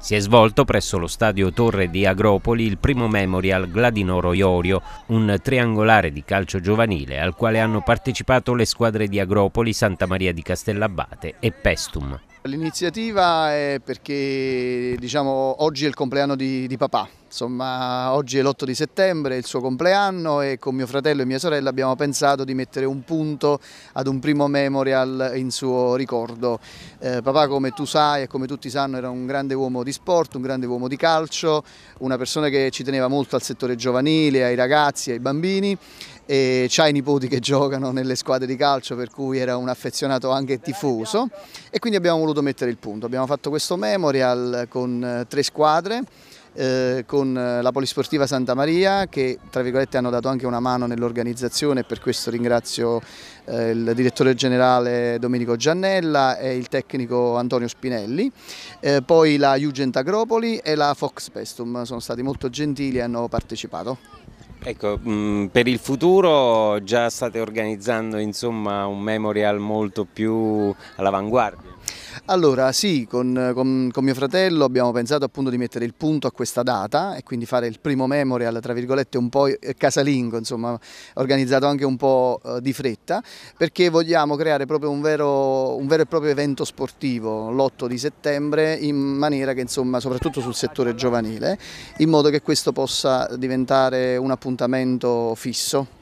Si è svolto presso lo stadio Torre di Agropoli il primo memorial Gladinoro Iorio, un triangolare di calcio giovanile al quale hanno partecipato le squadre di Agropoli, Santa Maria di Castellabate e Pestum. L'iniziativa è perché diciamo, oggi è il compleanno di, di papà, Insomma, oggi è l'8 di settembre, è il suo compleanno e con mio fratello e mia sorella abbiamo pensato di mettere un punto ad un primo memorial in suo ricordo. Eh, papà, come tu sai e come tutti sanno, era un grande uomo di sport, un grande uomo di calcio, una persona che ci teneva molto al settore giovanile, ai ragazzi, ai bambini e ha i nipoti che giocano nelle squadre di calcio per cui era un affezionato anche tifoso e quindi abbiamo voluto mettere il punto. Abbiamo fatto questo memorial con eh, tre squadre eh, con eh, la Polisportiva Santa Maria che tra virgolette hanno dato anche una mano nell'organizzazione e per questo ringrazio eh, il direttore generale Domenico Giannella e il tecnico Antonio Spinelli, eh, poi la Jugent Agropoli e la Fox Pestum sono stati molto gentili e hanno partecipato. Ecco, mm, per il futuro già state organizzando insomma, un memorial molto più all'avanguardia. Allora sì, con, con, con, mio fratello abbiamo pensato appunto di mettere il punto a questa data e quindi fare il primo memorial tra virgolette un po' casalingo, insomma organizzato anche un po' eh, di fretta perché vogliamo creare proprio un vero, un vero e proprio evento sportivo l'8 di settembre in maniera che insomma soprattutto sul settore giovanile in modo che questo possa diventare un appuntamento fisso.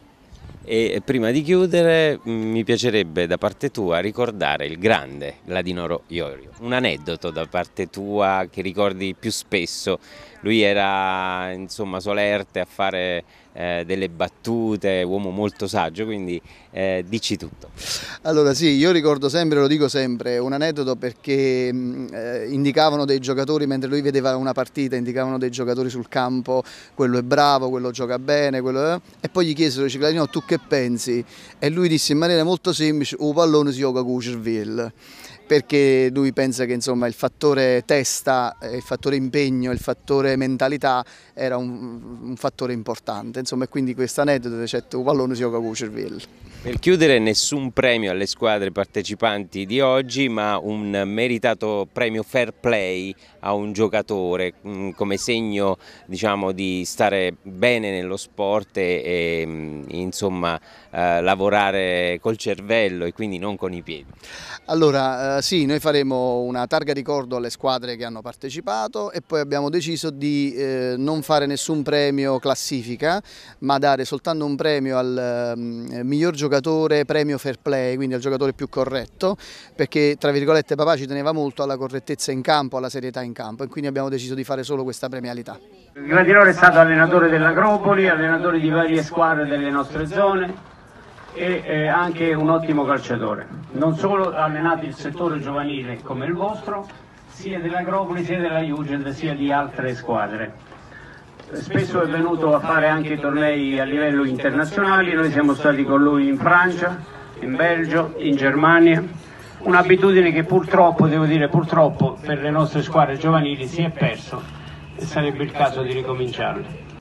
E prima di chiudere mm, mi piacerebbe da parte tua ricordare il grande Ladinoro Iorio, un aneddoto da parte tua che ricordi più spesso, lui era insomma solerte a fare eh, delle battute, uomo molto saggio, quindi eh, dici tutto. Allora sì, io ricordo sempre, lo dico sempre, un aneddoto perché mm, eh, indicavano dei giocatori, mentre lui vedeva una partita, indicavano dei giocatori sul campo, quello è bravo, quello gioca bene, quello... e poi gli chiesero, cittadino, tu che pensi? E lui disse in maniera molto semplice, il pallone si gioca a il perché lui pensa che insomma, il fattore testa, il fattore impegno, il fattore mentalità era un, un fattore importante. Insomma, e quindi questo aneddoto c'è certo, pallone si gioca con Per chiudere nessun premio alle squadre partecipanti di oggi, ma un meritato premio fair play a un giocatore mm, come segno diciamo, di stare bene nello sport e mm, insomma, eh, lavorare col cervello e quindi non con i piedi. Allora, sì, noi faremo una targa ricordo alle squadre che hanno partecipato e poi abbiamo deciso di eh, non fare nessun premio classifica, ma dare soltanto un premio al eh, miglior giocatore, premio fair play, quindi al giocatore più corretto, perché tra virgolette papà ci teneva molto alla correttezza in campo, alla serietà in campo e quindi abbiamo deciso di fare solo questa premialità. Il Gradinore è stato allenatore dell'Acropoli, allenatore di varie squadre delle nostre zone, e eh, anche un ottimo calciatore. Non solo allenato il settore giovanile come il vostro, sia della sia della Jugend, sia di altre squadre. Spesso è venuto a fare anche tornei a livello internazionale, noi siamo stati con lui in Francia, in Belgio, in Germania, un'abitudine che purtroppo, devo dire purtroppo, per le nostre squadre giovanili si è perso e sarebbe il caso di ricominciarle.